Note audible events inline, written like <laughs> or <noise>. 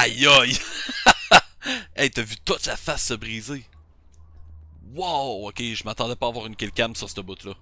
Aïe aïe! <laughs> hey, t'as vu toute sa face se briser! Wow! Ok, je m'attendais pas à avoir une killcam sur ce bout-là.